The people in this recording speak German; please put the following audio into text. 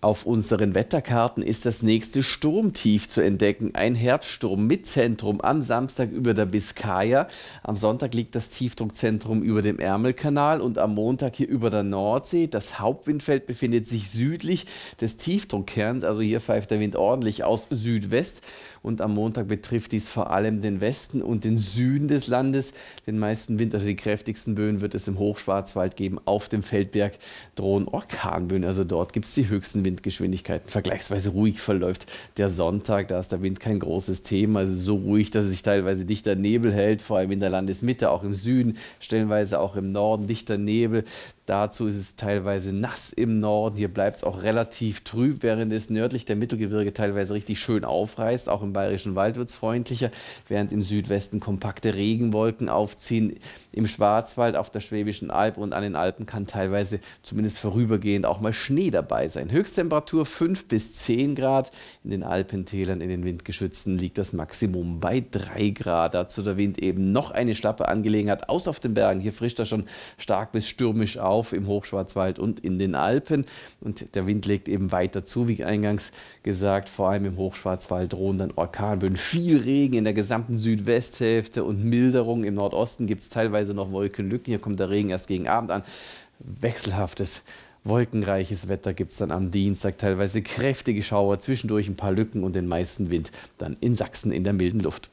Auf unseren Wetterkarten ist das nächste Sturmtief zu entdecken. Ein Herbststurm mit Zentrum am Samstag über der Biskaya. Am Sonntag liegt das Tiefdruckzentrum über dem Ärmelkanal und am Montag hier über der Nordsee. Das Hauptwindfeld befindet sich südlich des Tiefdruckkerns, also hier pfeift der Wind ordentlich aus Südwest. Und am Montag betrifft dies vor allem den Westen und den Süden des Landes. Den meisten Wind, also die kräftigsten Böen, wird es im Hochschwarzwald geben. Auf dem Feldberg drohen Orkanböen, also dort gibt es die höchsten Wind Windgeschwindigkeiten vergleichsweise ruhig verläuft. Der Sonntag, da ist der Wind kein großes Thema, also so ruhig, dass es sich teilweise dichter Nebel hält, vor allem in der Landesmitte, auch im Süden, stellenweise auch im Norden dichter Nebel. Dazu ist es teilweise nass im Norden. Hier bleibt es auch relativ trüb, während es nördlich der Mittelgebirge teilweise richtig schön aufreißt. Auch im Bayerischen Wald wird es freundlicher, während im Südwesten kompakte Regenwolken aufziehen. Im Schwarzwald, auf der Schwäbischen Alb und an den Alpen kann teilweise zumindest vorübergehend auch mal Schnee dabei sein. Höchsttemperatur 5 bis 10 Grad. In den Alpentälern, in den Windgeschützen liegt das Maximum bei 3 Grad. Dazu der Wind eben noch eine schlappe Angelegenheit. Aus auf den Bergen. Hier frischt er schon stark bis stürmisch auf auf im Hochschwarzwald und in den Alpen. Und der Wind legt eben weiter zu, wie eingangs gesagt. Vor allem im Hochschwarzwald drohen dann Orkanböen. Viel Regen in der gesamten Südwesthälfte und Milderung im Nordosten gibt es teilweise noch Wolkenlücken. Hier kommt der Regen erst gegen Abend an. Wechselhaftes Wolkenreiches Wetter gibt es dann am Dienstag, teilweise kräftige Schauer, zwischendurch ein paar Lücken und den meisten Wind dann in Sachsen in der milden Luft.